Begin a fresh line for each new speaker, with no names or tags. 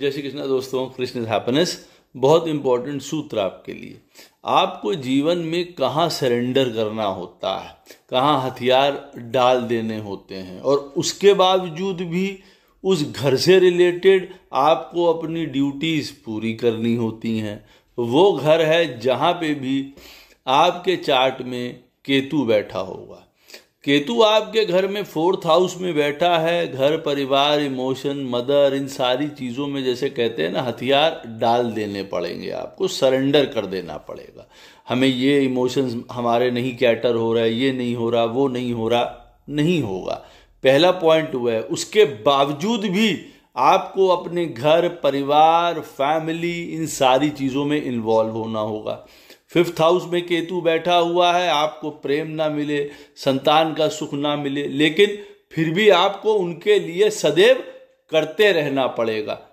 जय श्री कृष्णा दोस्तों कृष्ण हैप्पीनेस बहुत इंपॉर्टेंट सूत्र आपके लिए आपको जीवन में कहाँ सरेंडर करना होता है कहाँ हथियार डाल देने होते हैं और उसके बावजूद भी उस घर से रिलेटेड आपको अपनी ड्यूटीज़ पूरी करनी होती हैं वो घर है जहाँ पे भी आपके चार्ट में केतु बैठा होगा केतु आपके घर में फोर्थ हाउस में बैठा है घर परिवार इमोशन मदर इन सारी चीज़ों में जैसे कहते हैं ना हथियार डाल देने पड़ेंगे आपको सरेंडर कर देना पड़ेगा हमें ये इमोशंस हमारे नहीं कैटर हो रहा है ये नहीं हो रहा वो नहीं हो रहा नहीं होगा पहला पॉइंट हुआ है उसके बावजूद भी आपको अपने घर परिवार फैमिली इन सारी चीज़ों में इन्वॉल्व होना होगा फिफ्थ हाउस में केतु बैठा हुआ है आपको प्रेम ना मिले संतान का सुख ना मिले लेकिन फिर भी आपको उनके लिए सदैव करते रहना पड़ेगा